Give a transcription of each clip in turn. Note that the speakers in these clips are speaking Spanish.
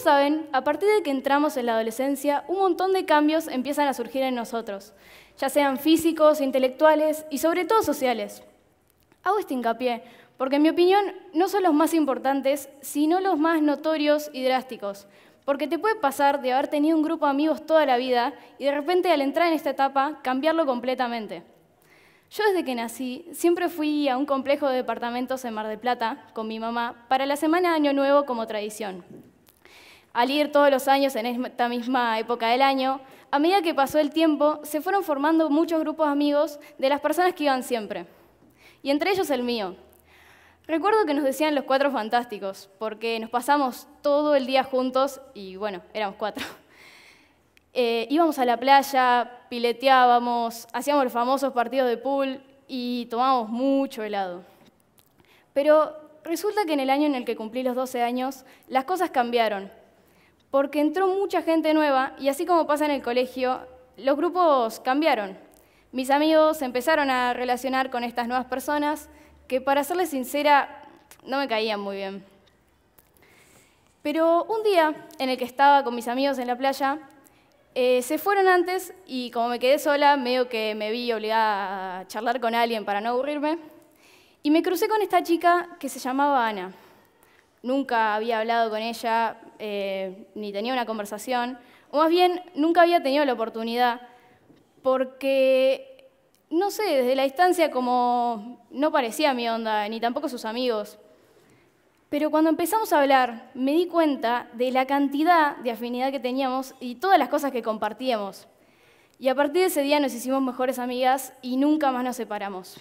saben, a partir de que entramos en la adolescencia, un montón de cambios empiezan a surgir en nosotros, ya sean físicos, intelectuales y sobre todo sociales. Hago este hincapié porque en mi opinión no son los más importantes, sino los más notorios y drásticos. Porque te puede pasar de haber tenido un grupo de amigos toda la vida y de repente al entrar en esta etapa cambiarlo completamente. Yo desde que nací siempre fui a un complejo de departamentos en Mar del Plata con mi mamá para la semana de Año Nuevo como tradición. Al ir todos los años en esta misma época del año, a medida que pasó el tiempo, se fueron formando muchos grupos amigos de las personas que iban siempre. Y entre ellos el mío. Recuerdo que nos decían los cuatro fantásticos, porque nos pasamos todo el día juntos y bueno, éramos cuatro. Eh, íbamos a la playa, pileteábamos, hacíamos los famosos partidos de pool y tomábamos mucho helado. Pero resulta que en el año en el que cumplí los 12 años, las cosas cambiaron porque entró mucha gente nueva y así como pasa en el colegio, los grupos cambiaron. Mis amigos empezaron a relacionar con estas nuevas personas que, para serles sincera, no me caían muy bien. Pero un día en el que estaba con mis amigos en la playa, eh, se fueron antes y como me quedé sola, medio que me vi obligada a charlar con alguien para no aburrirme. Y me crucé con esta chica que se llamaba Ana nunca había hablado con ella, eh, ni tenía una conversación, o más bien nunca había tenido la oportunidad, porque, no sé, desde la distancia como no parecía mi onda, ni tampoco sus amigos. Pero cuando empezamos a hablar, me di cuenta de la cantidad de afinidad que teníamos y todas las cosas que compartíamos. Y a partir de ese día nos hicimos mejores amigas y nunca más nos separamos.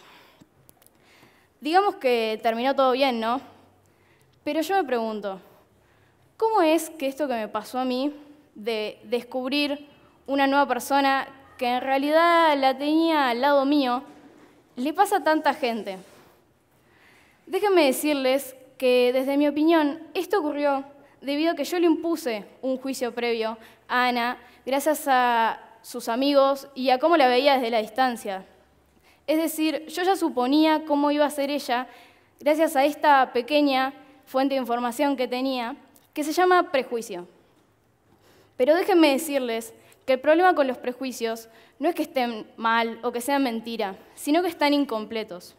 Digamos que terminó todo bien, ¿no? Pero yo me pregunto, ¿cómo es que esto que me pasó a mí, de descubrir una nueva persona que en realidad la tenía al lado mío, le pasa a tanta gente? Déjenme decirles que desde mi opinión esto ocurrió debido a que yo le impuse un juicio previo a Ana gracias a sus amigos y a cómo la veía desde la distancia. Es decir, yo ya suponía cómo iba a ser ella gracias a esta pequeña fuente de información que tenía, que se llama prejuicio. Pero déjenme decirles que el problema con los prejuicios no es que estén mal o que sean mentira, sino que están incompletos.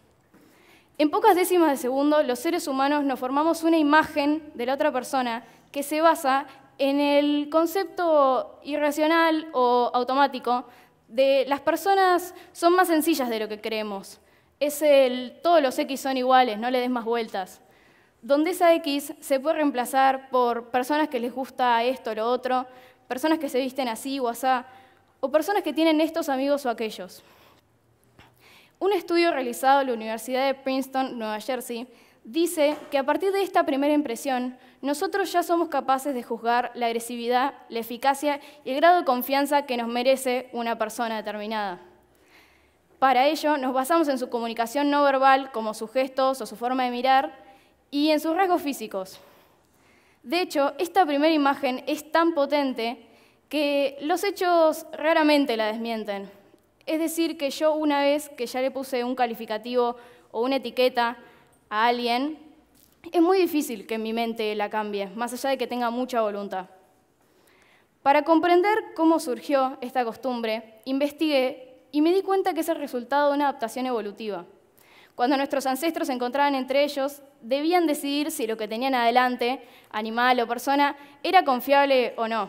En pocas décimas de segundo, los seres humanos nos formamos una imagen de la otra persona que se basa en el concepto irracional o automático de las personas son más sencillas de lo que creemos. Es el todos los X son iguales, no le des más vueltas donde esa X se puede reemplazar por personas que les gusta esto o lo otro, personas que se visten así o asá, o personas que tienen estos amigos o aquellos. Un estudio realizado en la Universidad de Princeton, Nueva Jersey, dice que a partir de esta primera impresión, nosotros ya somos capaces de juzgar la agresividad, la eficacia y el grado de confianza que nos merece una persona determinada. Para ello, nos basamos en su comunicación no verbal, como sus gestos o su forma de mirar, y en sus rasgos físicos. De hecho, esta primera imagen es tan potente que los hechos raramente la desmienten. Es decir, que yo una vez que ya le puse un calificativo o una etiqueta a alguien, es muy difícil que mi mente la cambie, más allá de que tenga mucha voluntad. Para comprender cómo surgió esta costumbre, investigué y me di cuenta que es el resultado de una adaptación evolutiva. Cuando nuestros ancestros se encontraban entre ellos, debían decidir si lo que tenían adelante, animal o persona, era confiable o no.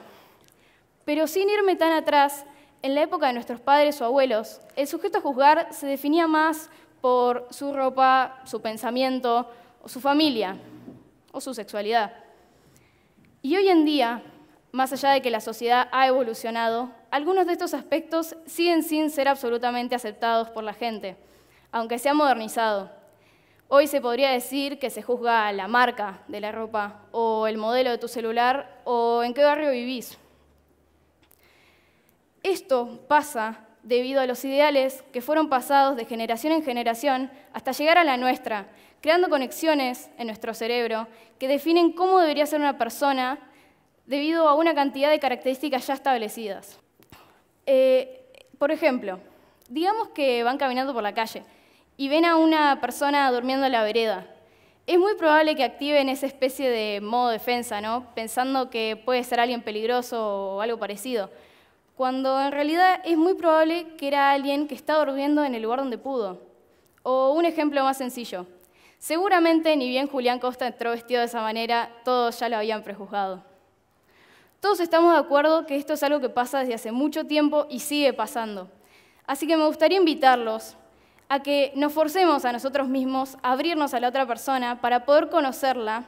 Pero sin irme tan atrás, en la época de nuestros padres o abuelos, el sujeto a juzgar se definía más por su ropa, su pensamiento, o su familia, o su sexualidad. Y hoy en día, más allá de que la sociedad ha evolucionado, algunos de estos aspectos siguen sin ser absolutamente aceptados por la gente aunque se ha modernizado. Hoy se podría decir que se juzga la marca de la ropa, o el modelo de tu celular, o en qué barrio vivís. Esto pasa debido a los ideales que fueron pasados de generación en generación hasta llegar a la nuestra, creando conexiones en nuestro cerebro que definen cómo debería ser una persona debido a una cantidad de características ya establecidas. Eh, por ejemplo, digamos que van caminando por la calle y ven a una persona durmiendo en la vereda. Es muy probable que activen esa especie de modo defensa, Pensando que puede ser alguien peligroso o algo parecido. Cuando en realidad es muy probable que era alguien que estaba durmiendo en el lugar donde pudo. O un ejemplo más sencillo. Seguramente ni bien Julián Costa entró vestido de esa manera, todos ya lo habían prejuzgado. Todos estamos de acuerdo que esto es algo que pasa desde hace mucho tiempo y sigue pasando. Así que me gustaría invitarlos a que nos forcemos a nosotros mismos a abrirnos a la otra persona para poder conocerla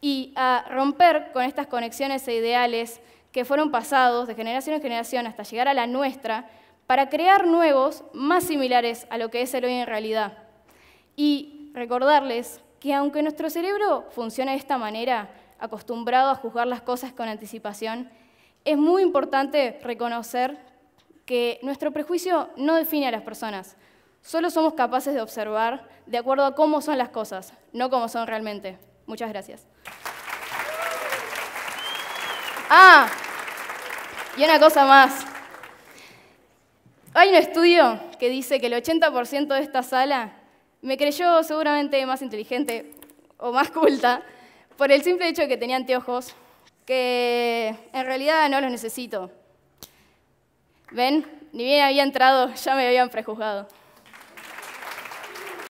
y a romper con estas conexiones e ideales que fueron pasados de generación en generación hasta llegar a la nuestra, para crear nuevos más similares a lo que es el hoy en realidad. Y recordarles que aunque nuestro cerebro funciona de esta manera, acostumbrado a juzgar las cosas con anticipación, es muy importante reconocer que nuestro prejuicio no define a las personas, Solo somos capaces de observar de acuerdo a cómo son las cosas, no cómo son realmente. Muchas gracias. Ah, y una cosa más. Hay un estudio que dice que el 80% de esta sala me creyó seguramente más inteligente o más culta por el simple hecho de que tenía anteojos, que en realidad no los necesito. ¿Ven? Ni bien había entrado, ya me habían prejuzgado.